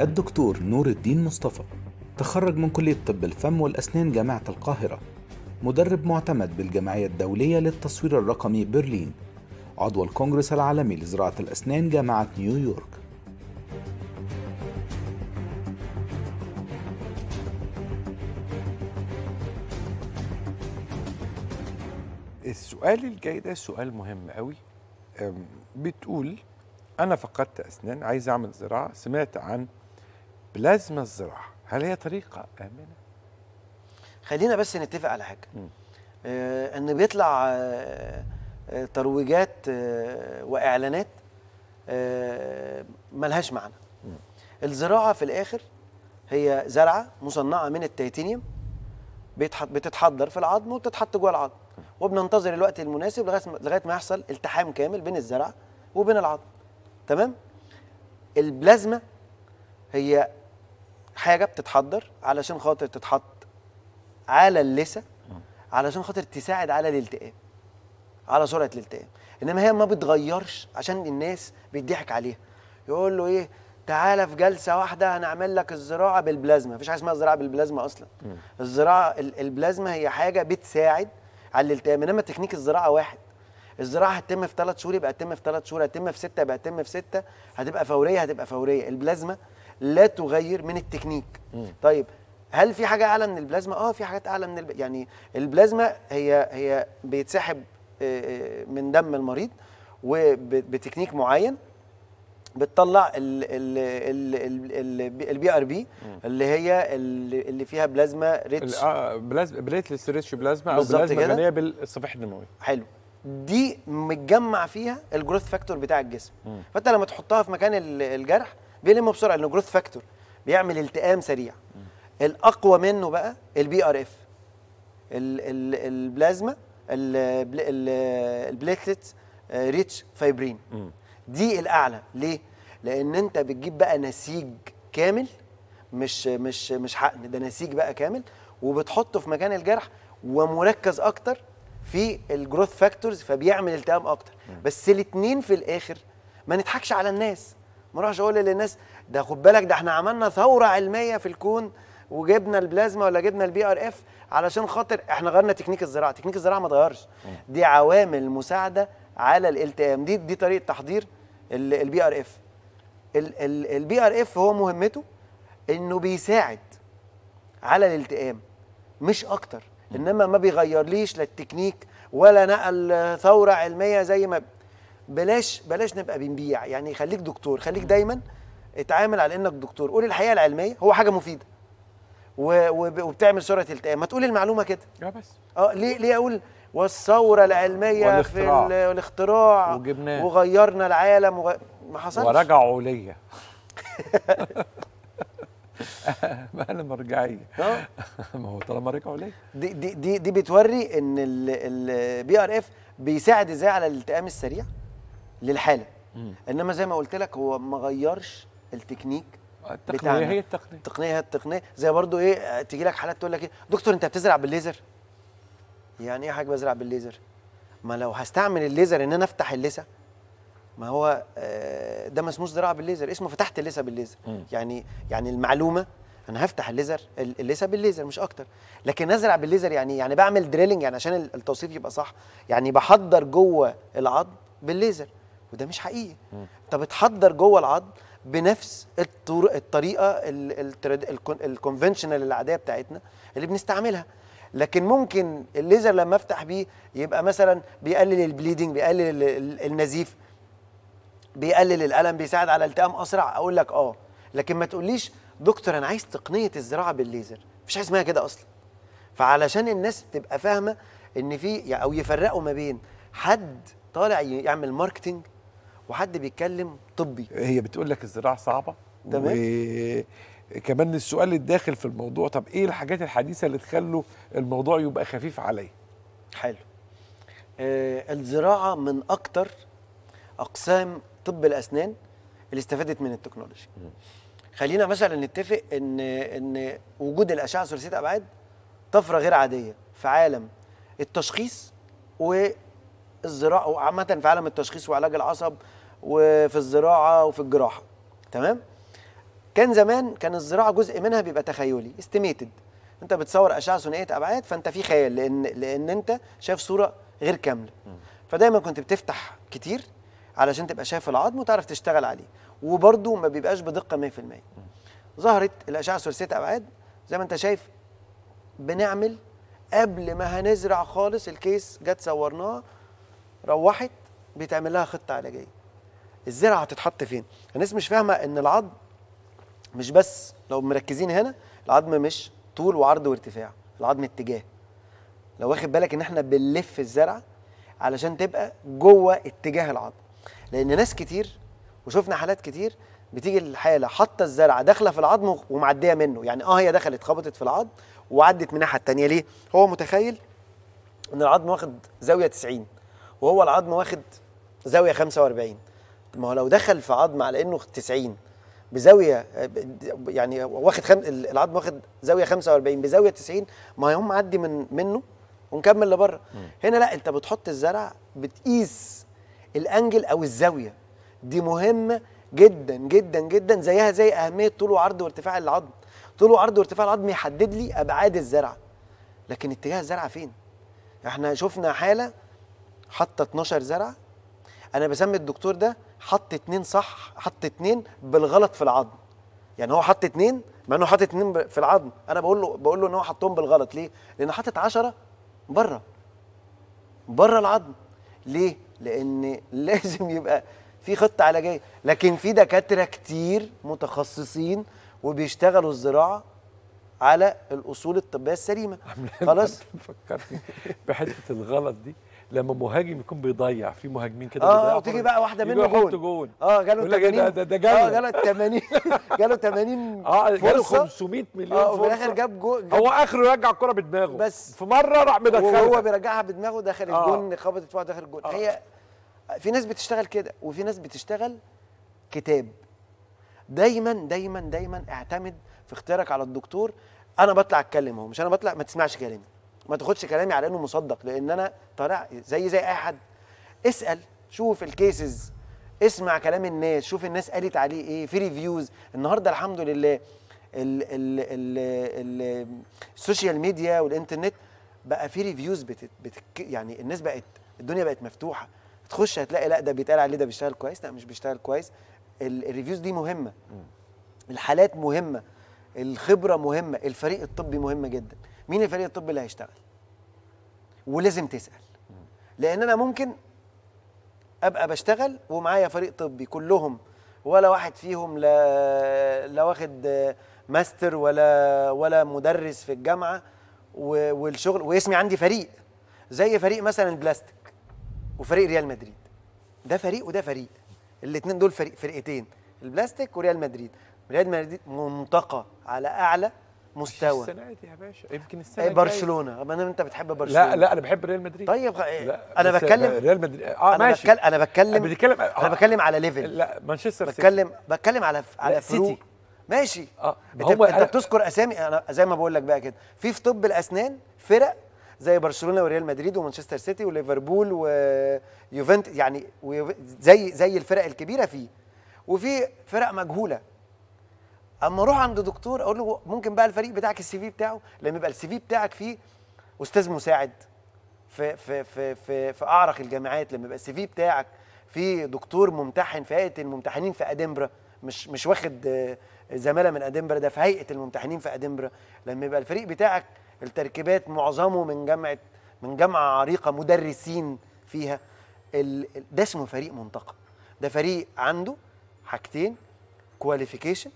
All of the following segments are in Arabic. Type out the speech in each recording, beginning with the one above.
الدكتور نور الدين مصطفى تخرج من كلية طب الفم والأسنان جامعة القاهرة مدرب معتمد بالجمعية الدولية للتصوير الرقمي برلين عضو الكونغرس العالمي لزراعة الأسنان جامعة نيويورك السؤال الجاي ده سؤال مهم قوي بتقول أنا فقدت أسنان عايز أعمل زراعة سمعت عن بلازما الزراعه هل هي طريقه امنه خلينا بس نتفق على حاجه آه ان بيطلع آه،, آه ترويجات آه واعلانات آه ملهاش معنى الزراعه في الاخر هي زرعه مصنعه من التيتانيوم بتتحضر في العظم وبتتحط جوه العظم وبننتظر الوقت المناسب لغايه لغايه ما يحصل التحام كامل بين الزرعه وبين العظم تمام البلازما هي حاجه بتتحضر علشان خاطر تتحط على اللثه علشان خاطر تساعد على الالتئام على سرعه الالتئام انما هي ما بتغيرش عشان الناس بيضحك عليها يقول له ايه تعالى في جلسه واحده هنعمل لك الزراعه بالبلازما مفيش حاجه اسمها زراعه بالبلازما اصلا م. الزراعه البلازما هي حاجه بتساعد على الالتئام انما تكنيك الزراعه واحد الزراعه هتتم في ثلاث شهور يبقى هتتم في ثلاث شهور هتتم في سته يبقى هتتم في سته هتبقى فوريه هتبقى فوريه البلازما لا تغير من التكنيك مم. طيب هل في حاجه اعلى من البلازما اه في حاجات اعلى من الب... يعني البلازما هي هي بيتسحب آه، آه، من دم المريض وبتكنيك معين بتطلع البي ار بي اللي هي اللي فيها بلازما ريتش آه، بلازما بليتلس ريتش بلازما او بلازما غنيه بالصفائح الدمويه حلو دي متجمع فيها الجروث فاكتور بتاع الجسم فانت لما تحطها في مكان الجرح بيلم بسرعه لانه جروث فاكتور بيعمل التئام سريع الاقوى منه بقى البي ار اف البلازما البليكلت ريتش فايبرين دي الاعلى ليه لان انت بتجيب بقى نسيج كامل مش مش مش حقن ده نسيج بقى كامل وبتحطه في مكان الجرح ومركز اكتر في الجروث فاكتورز فبيعمل التئام اكتر بس الاثنين في الاخر ما نضحكش على الناس ما اروحش اقول للناس ده خد بالك ده احنا عملنا ثوره علميه في الكون وجبنا البلازما ولا جبنا البي ار اف علشان خاطر احنا غيرنا تكنيك الزراعه، تكنيك الزراعه ما اتغيرش. دي عوامل مساعده على الالتئام، دي دي طريقه تحضير البي ار اف. البي ار اف هو مهمته انه بيساعد على الالتئام مش اكتر، انما ما بيغيرليش لا التكنيك ولا نقل ثوره علميه زي ما بلاش بلاش نبقى بنبيع يعني خليك دكتور خليك دايما اتعامل على انك دكتور قول الحقيقه العلميه هو حاجه مفيده وبتعمل سرعه التئام ما تقول المعلومه كده لا اه بس اه ليه ليه اقول والثوره العلميه والاختراع. في الاختراع وجبناه. وغيرنا العالم وغ... ما حصلش ورجعوا ليا انا مرجعيه آه. ما هو طالما رجعوا ليا دي دي, دي بتوري ان البي ار اف بيساعد ازاي على الالتئام السريع للحاله انما زي ما قلت لك هو ما غيرش التكنيك التقنيه بتاعنا. هي التقنيه التقنيه هي التقنيه زي برضو ايه تيجي لك حالات تقول لك ايه دكتور انت بتزرع بالليزر يعني ايه حاجه بزرع بالليزر ما لو هستعمل الليزر ان انا افتح اللثه ما هو آه، ده ما زراعه بالليزر اسمه فتحت اللثه بالليزر مم. يعني يعني المعلومه انا هفتح الليزر اللثه بالليزر مش اكتر لكن ازرع بالليزر يعني يعني بعمل دريلنج يعني عشان التوصيف يبقى صح يعني بحضر جوه العظم بالليزر وده مش حقيقي انت بتحضر جوه العض بنفس الطريقه الكونفنشنال العاديه بتاعتنا اللي بنستعملها لكن ممكن الليزر لما افتح بيه يبقى مثلا بيقلل البليدنج بيقلل النزيف بيقلل الالم بيساعد على التئام اسرع اقول لك اه لكن ما تقوليش دكتور انا عايز تقنيه الزراعه بالليزر مفيش حاجه اسمها كده اصلا فعلشان الناس تبقى فاهمه ان في او يفرقوا ما بين حد طالع يعمل ماركتنج وحد بيتكلم طبي هي بتقول لك الزراعه صعبه تمام وكمان السؤال الداخل في الموضوع طب ايه الحاجات الحديثه اللي تخلوا الموضوع يبقى خفيف عليا حلو آه الزراعه من اكتر اقسام طب الاسنان اللي استفادت من التكنولوجيا خلينا مثلا نتفق ان ان وجود الاشعه ثلاثيه ابعاد طفره غير عاديه في عالم التشخيص والزراعه وعامه في عالم التشخيص وعلاج العصب وفي الزراعه وفي الجراحه تمام كان زمان كان الزراعه جزء منها بيبقى تخيلي استيميتد انت بتصور اشعه ثنائيه ابعاد فانت في خيال لان لان انت شايف صوره غير كامله فدايما كنت بتفتح كتير علشان تبقى شايف العظم وتعرف تشتغل عليه وبرده ما بيبقاش بدقه 100% ظهرت الاشعه ثلاثيه ابعاد زي ما انت شايف بنعمل قبل ما هنزرع خالص الكيس جت صورناها روحت بيتعمل لها خطه علاجيه الزرعه هتتحط فين الناس مش فاهمه ان العظم مش بس لو مركزين هنا العظم مش طول وعرض وارتفاع العظم اتجاه لو واخد بالك ان احنا بنلف الزرعه علشان تبقى جوه اتجاه العظم لان ناس كتير وشفنا حالات كتير بتيجي الحاله حاطه الزرعه داخله في العظم ومعديه منه يعني اه هي دخلت خبطت في العظم وعدت من الناحيه الثانيه ليه هو متخيل ان العظم واخد زاويه 90 وهو العظم واخد زاويه 45 ما هو لو دخل في عظم على انه 90 بزاويه يعني واخد خم... العظم واخد زاويه 45 بزاويه 90 ما هيقوم معدي من منه ونكمل لبره هنا لا انت بتحط الزرع بتقيس الانجل او الزاويه دي مهمه جدا جدا جدا زيها زي اهميه طول وعرض وارتفاع العظم طول وعرض وارتفاع العظم يحدد لي ابعاد الزرع لكن اتجاه الزرع فين احنا شفنا حاله حاطه 12 زرع انا بسمي الدكتور ده حط اتنين صح حط اتنين بالغلط في العظم يعني هو حط اتنين مع انه حاطط اتنين في العظم انا بقول له بقول له ان هو حطهم بالغلط ليه؟ لان حاطط عشرة بره بره العظم ليه؟ لان لازم يبقى في خطه علاجيه لكن في دكاتره كتير متخصصين وبيشتغلوا الزراعه على الاصول الطبيه السليمه خلاص فكرتني بحته الغلط دي لما مهاجم يكون بيضيع في مهاجمين كده اه وتيجي بقى واحده منه جول جول اه جاله 80 إيه، ده ده جاله اه جاله 80 جاله 80 اه جاله 500 مليون اه وفي الاخر جاب جول هو اخره يرجع الكره بدماغه بس في مره راح مدخلها وهو بيرجعها بدماغه دخل آه. الجون خبطت في واحد دخل الجون آه. هي في ناس بتشتغل كده وفي ناس بتشتغل كتاب دايما دايما دايما اعتمد في اختيارك على الدكتور انا بطلع اتكلم اهو مش انا بطلع ما تسمعش كلامي ما تاخدش كلامي على انه مصدق لان انا طالع زي زي اي حد اسال شوف الكيسز اسمع كلام الناس شوف الناس قالت عليه ايه في ريفيوز النهارده الحمد لله السوشيال ميديا والانترنت بقى في ريفيوز يعني الناس بقت الدنيا بقت مفتوحه تخش هتلاقي لا ده بيتقال عليه ده بيشتغل كويس لا مش بيشتغل كويس الريفيوز دي مهمه الحالات مهمه الخبره مهمه الفريق الطبي مهم جدا مين الفريق الطبي اللي هيشتغل ولازم تسال لان انا ممكن ابقى بشتغل ومعايا فريق طبي كلهم ولا واحد فيهم لا لا واخد ماستر ولا ولا مدرس في الجامعه والشغل واسمي عندي فريق زي فريق مثلا بلاستيك وفريق ريال مدريد ده فريق وده فريق الاثنين دول فريق فرقتين البلاستيك وريال مدريد ريال مدريد منطقه على اعلى مستوى السنه دي يا باشا يمكن السنه دي إيه، برشلونه ما انت بتحب برشلونه لا لا انا بحب ريال مدريد طيب إيه، لا انا بتكلم ريال مدريد اه أنا ماشي بتكلم انا بتكلم بتكلم آه انا بتكلم آه. على ليفل لا مانشستر سيتي بتكلم بتكلم على على سيتي ماشي اه بتب... انت بتذكر اسامي انا زي ما بقول لك بقى كده في في طب الاسنان فرق زي برشلونه وريال مدريد ومانشستر سيتي وليفربول ويوفنتوس يعني زي زي الفرق الكبيره فيه وفي فرق مجهوله اما اروح عند دكتور اقول له ممكن بقى الفريق بتاعك السي في بتاعه لان يبقى السي في بتاعك فيه استاذ مساعد في في في في, في اعرق الجامعات لما يبقى السي في بتاعك فيه دكتور ممتحن في هيئه الممتحنين في ادنبرا مش مش واخد آه، زماله من ادنبرا ده في هيئه الممتحنين في ادنبرا لما يبقى الفريق بتاعك التركيبات معظمه من جامعه من جامعه عريقه مدرسين فيها ده اسمه فريق منتقى ده فريق عنده حاجتين كواليفيكيشن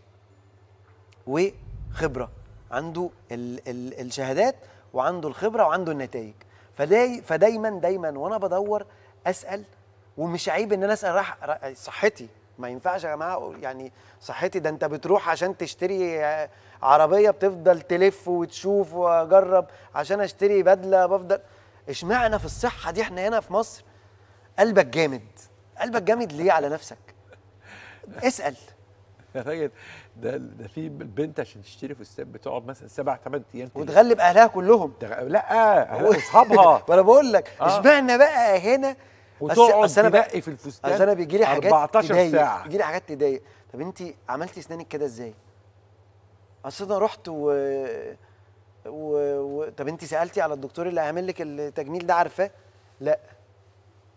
وخبره عنده ال ال الشهادات وعنده الخبره وعنده النتائج فداي فدايما دايما وانا بدور اسال ومش عيب ان انا اسال راح صحتي ما ينفعش يا جماعه يعني صحتي ده انت بتروح عشان تشتري آه، عربيه بتفضل تلف وتشوف واجرب عشان اشتري بدله بفضل اشمعنى في الصحه دي احنا هنا في مصر قلبك جامد قلبك جامد ليه على نفسك اسال يا راجل ده ده في بنت عشان تشتري فستان بتقعد مثلا سبع ثمان ايام وتغلب اهلها كلهم لا اهلها واصحابها وانا بقول لك آه. بقى هنا وتقعد تنقي في الفستان اصل انا بيجي لي حاجات 14 تضايق ساعه بيجي لي حاجات تضايق طب انت عملتي اسنانك كده ازاي؟ اصل انا رحت و... و... و... طب انت سالتي على الدكتور اللي هيعمل لك التجميل ده عارفاه؟ لا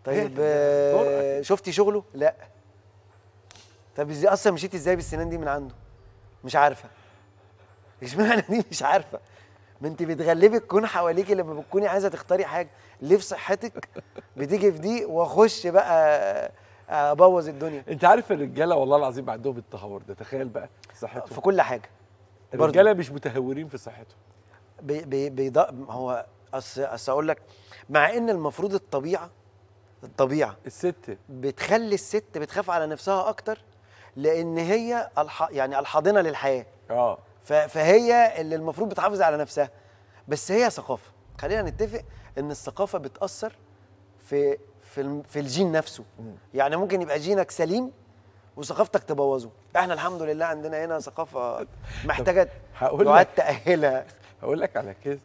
طيب إيه؟ آه، شفتي شغله؟ لا طب ازاي اصلا مشيتي ازاي بالسنان دي من عنده مش عارفه اشمعنى دي مش عارفه ما انت بتغلبي الكون حواليك لما بتكوني عايزه تختاري حاجه ليه في صحتك بتيجي في دي واخش بقى آه، ابوظ الدنيا انت عارف الرجاله والله العظيم عندهم التهور ده تخيل بقى صحتهم في كل حاجه الرجاله مش متهورين في صحتهم بي بي بيضاء هو اصل اصل اقول لك مع ان المفروض الطبيعه الطبيعه الست بتخلي الست بتخاف على نفسها اكتر لان هي الح... يعني الحاضنه للحياه اه ف... فهي اللي المفروض بتحافظ على نفسها بس هي ثقافه خلينا نتفق ان الثقافه بتاثر في في في الجين نفسه م. يعني ممكن يبقى جينك سليم وثقافتك تبوظه احنا الحمد لله عندنا هنا ثقافه محتاجه لغات تاهلها هقول لك على كده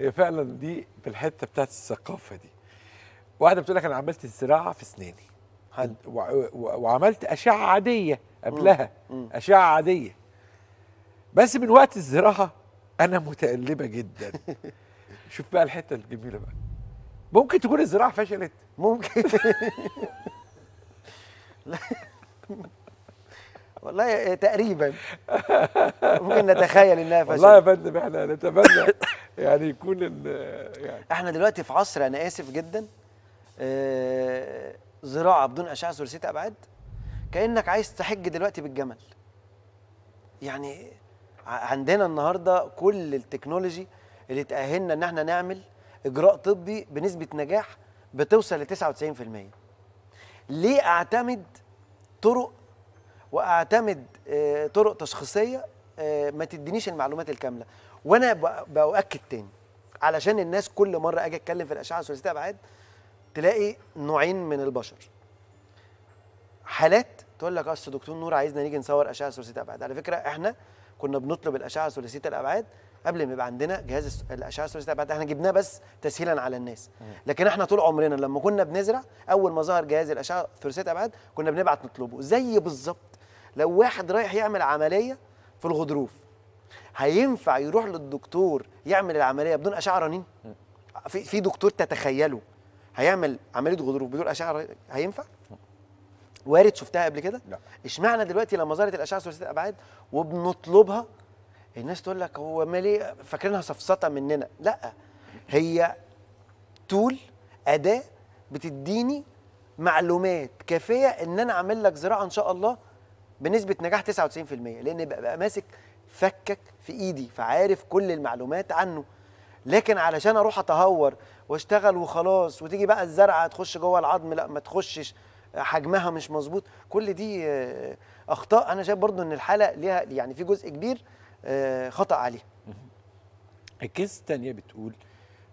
هي فعلا دي في الحته بتاعت الثقافه دي واحده بتقول لك انا عملت الزراعه في اسناني وعملت اشعه عاديه قبلها اشعه عاديه بس من وقت الزراعه انا متقلبه جدا شوف بقى الحته الجميله بقى ممكن تكون الزراعه فشلت ممكن والله آه، تقريبا ممكن نتخيل انها فشلت والله يا فندم احنا نتمنى يعني يكون يعني احنا دلوقتي في عصر انا اسف جدا آه، زراعه بدون اشعه ثلاثيه ابعاد كانك عايز تحج دلوقتي بالجمل يعني عندنا النهارده كل التكنولوجي اللي تاهلنا ان احنا نعمل اجراء طبي بنسبه نجاح بتوصل ل 99% ليه اعتمد طرق واعتمد آه، طرق تشخيصيه آه، ما تدينيش المعلومات الكامله وانا باؤكد تاني علشان الناس كل مره اجي اتكلم في الاشعه ثلاثيه ابعاد تلاقي نوعين من البشر حالات تقول لك اصل دكتور نور عايزنا نيجي نصور اشعه ثلاثيه الابعاد على فكره احنا كنا بنطلب الاشعه ثلاثيه الابعاد قبل ما يبقى عندنا جهاز الاشعه الثلاثيه الابعاد احنا جبناه بس تسهيلا على الناس لكن احنا طول عمرنا لما كنا بنزرع اول ما ظهر جهاز الاشعه الثلاثيه الابعاد كنا بنبعت نطلبه زي بالظبط لو واحد رايح يعمل عمليه في الغضروف هينفع يروح للدكتور يعمل العمليه بدون اشعه رنين في في دكتور تتخيله هيعمل عمليه غضروف بدون اشعه هينفع؟ وارد شفتها قبل كده؟ لا اشمعنى دلوقتي لما ظهرت الاشعه ثلاثيه الابعاد وبنطلبها الناس تقول لك هو ليه فاكرينها سفسطه مننا، لا هي تول اداه بتديني معلومات كافيه ان انا اعمل لك زراعه ان شاء الله بنسبه نجاح 99% لان ببقى ماسك فكك في ايدي فعارف كل المعلومات عنه لكن علشان اروح اتهور واشتغل وخلاص وتيجي بقى الزرعه تخش جوه العظم لا ما تخشش حجمها مش مظبوط كل دي آه، اخطاء انا شايف برضو ان الحاله ليها يعني في جزء كبير آه، خطا عليه الكيس الثانيه بتقول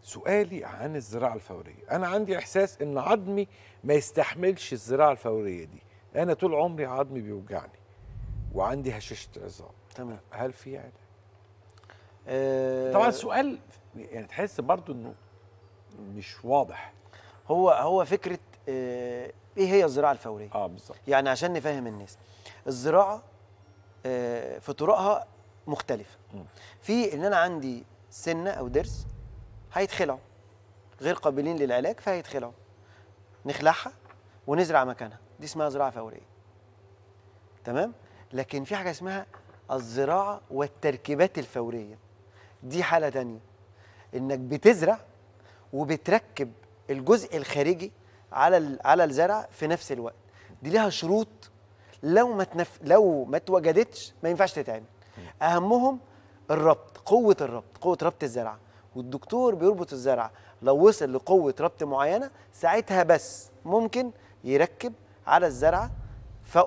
سؤالي عن الزراعه الفوريه انا عندي احساس ان عظمي ما يستحملش الزراعه الفوريه دي انا طول عمري عظمي بيوجعني وعندي هشاشه عظام تمام هل في علاج آه طبعا سؤال يعني تحس برضو انه مش واضح هو هو فكره آه، ايه هي الزراعه الفوريه اه بالظبط يعني عشان نفهم الناس الزراعه آه، في طرقها مختلفه في ان انا عندي سنه او ضرس هيتخلعوا غير قابلين للعلاج فهيتخلعوا نخلعها ونزرع مكانها دي اسمها زراعه فوريه تمام لكن في حاجه اسمها الزراعه والتركيبات الفوريه دي حاله تانية انك بتزرع وبتركب الجزء الخارجي على على الزرع في نفس الوقت دي ليها شروط لو ما تنف... لو ما اتوجدتش ما ينفعش تتعمل اهمهم الربط قوه الربط قوه ربط الزرعه والدكتور بيربط الزرعه لو وصل لقوه ربط معينه ساعتها بس ممكن يركب على الزرعه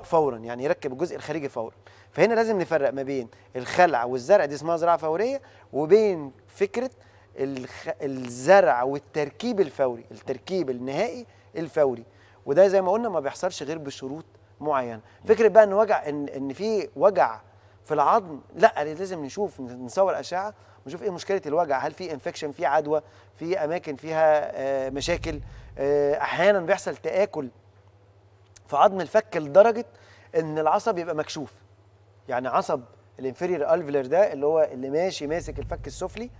فورا يعني يركب الجزء الخارجي فورا فهنا لازم نفرق ما بين الخلع والزرع دي اسمها زراعه فوريه وبين فكره الزرع والتركيب الفوري التركيب النهائي الفوري وده زي ما قلنا ما بيحصلش غير بشروط معينه فكره بقى ان وجع ان ان في وجع في العظم لا لازم نشوف نصور اشعه ونشوف ايه مشكله الوجع هل في انفكشن في عدوى في اماكن فيها آه، مشاكل آه، احيانا بيحصل تاكل في عظم الفك لدرجه ان العصب يبقى مكشوف يعني عصب الانفيرير الفلر ده اللي هو اللي ماشي ماسك الفك السفلي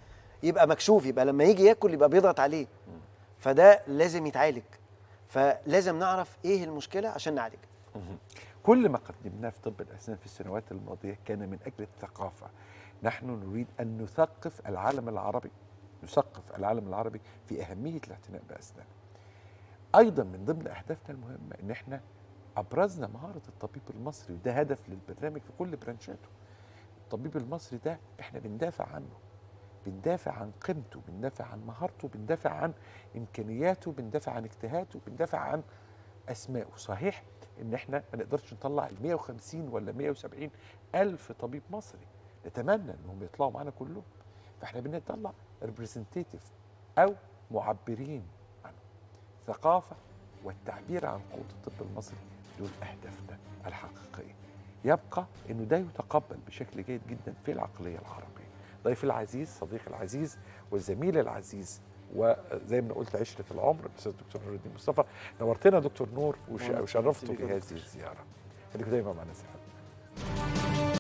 يبقى مكشوف يبقى لما يجي ياكل يبقى بيضغط عليه فده لازم يتعالج فلازم نعرف ايه المشكله عشان نعالج كل ما قدمناه في طب الاسنان في السنوات الماضيه كان من اجل الثقافه نحن نريد ان نثقف العالم العربي نثقف العالم العربي في اهميه الاعتناء باسنان ايضا من ضمن اهدافنا المهمه ان احنا ابرزنا مهاره الطبيب المصري وده هدف للبرنامج في كل برانشاته الطبيب المصري ده احنا بندافع عنه بندافع عن قيمته بندافع عن مهارته بندافع عن امكانياته بندافع عن اجتهاده بندافع عن اسمائه صحيح ان احنا ما نقدرش نطلع ال 150 ولا 170 الف طبيب مصري نتمنى انهم يطلعوا معانا كلهم فاحنا بنطلع ريبريزنتيتيف او معبرين عن الثقافه والتعبير عن قوه الطب المصري دول اهدافنا الحقيقيه يبقى انه ده يتقبل بشكل جيد جدا في العقليه العربيه ضيفي العزيز صديقي العزيز والزميل العزيز وزي ما قلت عشرة العمر الأستاذ الدكتور نور الدين مصطفى نورتنا دكتور نور وشرفته بهذه الزيارة خليكم دايما معنا سعادة